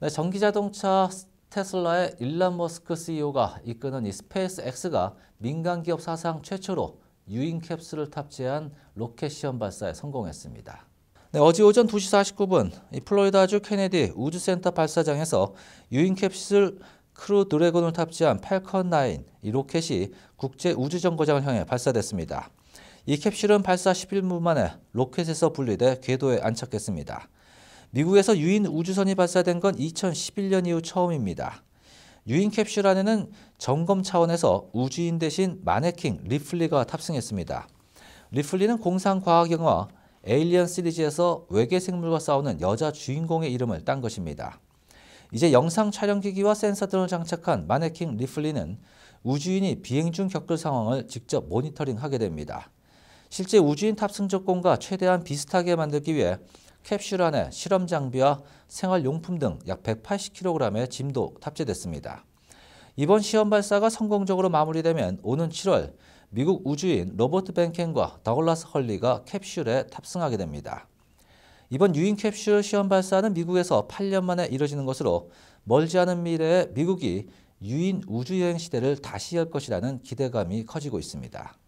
네, 전기자동차 테슬라의 일란 머스크 CEO가 이끄는 이 스페이스 X가 민간 기업 사상 최초로 유인 캡슐을 탑재한 로켓 시험 발사에 성공했습니다. 네, 어제 오전 2시 49분 플로리다주 케네디 우주센터 발사장에서 유인 캡슐 크루 드래곤을 탑재한 팔컨 9 이 로켓이 국제 우주정거장을 향해 발사됐습니다. 이 캡슐은 발사 11분 만에 로켓에서 분리돼 궤도에 안착했습니다. 미국에서 유인 우주선이 발사된 건 2011년 이후 처음입니다. 유인 캡슐 안에는 점검 차원에서 우주인 대신 마네킹 리플리가 탑승했습니다. 리플리는 공상과학 영화 에일리언 시리즈에서 외계 생물과 싸우는 여자 주인공의 이름을 딴 것입니다. 이제 영상 촬영기기와 센서 등을 장착한 마네킹 리플리는 우주인이 비행 중 겪을 상황을 직접 모니터링하게 됩니다. 실제 우주인 탑승 조건과 최대한 비슷하게 만들기 위해 캡슐 안에 실험 장비와 생활용품 등 약 180kg의 짐도 탑재됐습니다. 이번 시험 발사가 성공적으로 마무리되면 오는 7월 미국 우주인 로버트 벤켄과 더글라스 헐리가 캡슐에 탑승하게 됩니다. 이번 유인 캡슐 시험 발사는 미국에서 8년 만에 이뤄지는 것으로 멀지 않은 미래에 미국이 유인 우주여행 시대를 다시 열 것이라는 기대감이 커지고 있습니다.